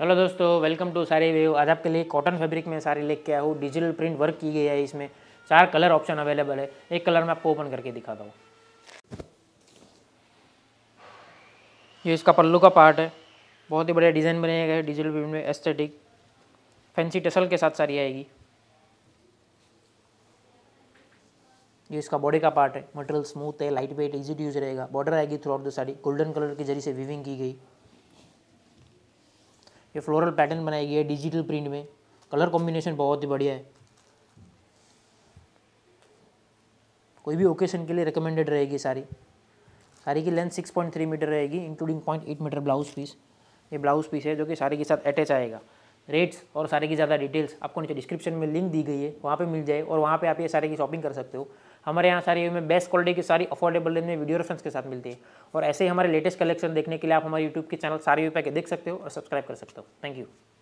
hello दोस्तों welcome to सारी wave आज आपके लिए कॉटन फैब्रिक में सारी लेके आया हूँ डिजिटल प्रिंट वर्क की गई है इसमें चार कलर ऑप्शन अवेलेबल है एक कलर मैं आपको ओपन करके दिखाता हूँ ये इसका पल्लू का पार्ट है बहुत ही बढ़िया डिज़ाइन बनाया गया है डिजिटल प्रिंट में एस्थेटिक फैंसी टसल के साथ सारी आएगी ये इसका बॉडी का पार्ट है मटेरियल स्मूथ है light weight easy to use रहेगा बॉर्डर आएगी throughout the sari golden colour के जरिए से वीविंग की गई ये फ्लोरल पैटर्न बनाई गई है डिजिटल प्रिंट में कलर कॉम्बिनेशन बहुत ही बढ़िया है कोई भी ओकेशन के लिए रिकमेंडेड रहेगी सारी सारी की लेंथ 6.3 मीटर रहेगी इंक्लूडिंग 0.8 मीटर ब्लाउज पीस ये ब्लाउज पीस है जो कि सारे के साथ अटैच आएगा रेट्स और सारे की ज़्यादा डिटेल्स आपको नीचे डिस्क्रिप्शन में लिंक दी गई है वहाँ पे मिल जाए और वहाँ पे आप ये सारे की शॉपिंग कर सकते हो हमारे यहाँ सारी में बेस्ट क्वालिटी की सारी अफोर्डेबल रेंज में वीडियो रेफरेंस के साथ मिलती है और ऐसे ही हमारे लेटेस्ट कलेक्शन देखने के लिए आप हमारे यूट्यूब के चैनल सारी यू पैके देख सकते हो और सब्सक्राइब कर सकते हो थैंक यू